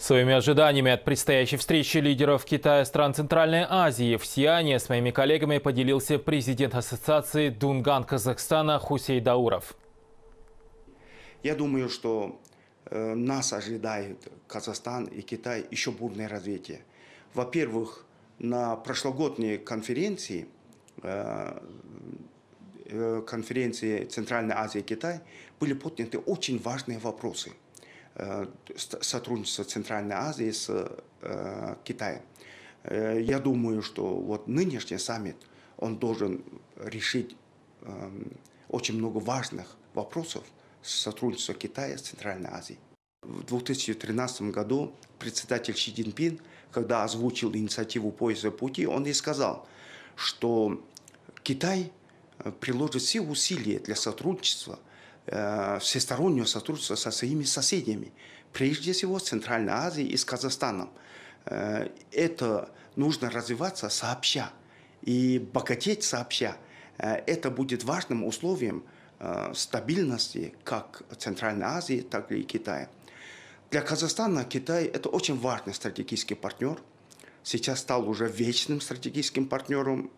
Своими ожиданиями от предстоящей встречи лидеров Китая стран Центральной Азии в Сиане с моими коллегами поделился президент ассоциации Дунган Казахстана Хусей Дауров. Я думаю, что э, нас ожидают Казахстан и Китай еще бурное развитие. Во-первых, на прошлогодней конференции, э, э, конференции Центральной Азии и Китай были подняты очень важные вопросы – Э, сотрудничества Центральной Азии с э, Китаем. Э, я думаю, что вот нынешний саммит, он должен решить эм, очень много важных вопросов сотрудничества Китая с Центральной Азией. В 2013 году председатель Си Цзиньпин, когда озвучил инициативу поезда пути, он и сказал, что Китай приложит все усилия для сотрудничества Э, всестороннего сотрудничества со своими соседями, прежде всего с Центральной Азией и с Казахстаном. Э, это нужно развиваться сообща и богатеть сообща. Э, это будет важным условием стабильности как Центральной Азии, так и Китая. Для Казахстана Китай – это очень важный стратегический партнер. Сейчас стал уже вечным стратегическим партнером